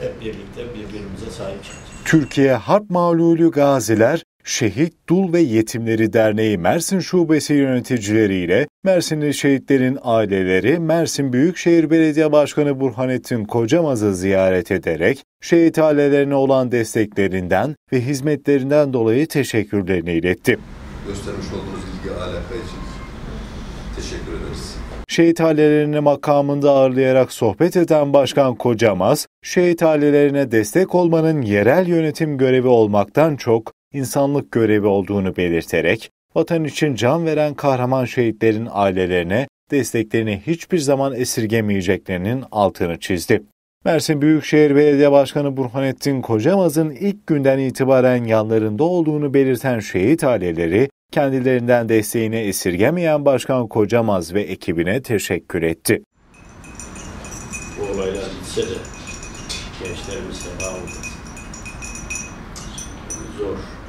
hep birlikte birbirimize sahip çıkacağız. Türkiye Harp Mağlulü Gaziler Şehit, Dul ve Yetimleri Derneği Mersin Şubesi yöneticileriyle Mersinli şehitlerin aileleri Mersin Büyükşehir Belediye Başkanı Burhanettin Kocamaz'ı ziyaret ederek şehit ailelerine olan desteklerinden ve hizmetlerinden dolayı teşekkürlerini iletti. Göstermiş olduğunuz ilgi alaka için Teşekkür ederiz. Şehit ailelerini makamında ağırlayarak sohbet eden Başkan Kocamaz, şehit ailelerine destek olmanın yerel yönetim görevi olmaktan çok insanlık görevi olduğunu belirterek, vatan için can veren kahraman şehitlerin ailelerine desteklerini hiçbir zaman esirgemeyeceklerinin altını çizdi. Mersin Büyükşehir Belediye Başkanı Burhanettin Kocamaz'ın ilk günden itibaren yanlarında olduğunu belirten şehit aileleri, kendilerinden desteğini esirgemeyen Başkan Kocamaz ve ekibine teşekkür etti. Bu olaylar bitse de gençlerimiz sefa daha Zor.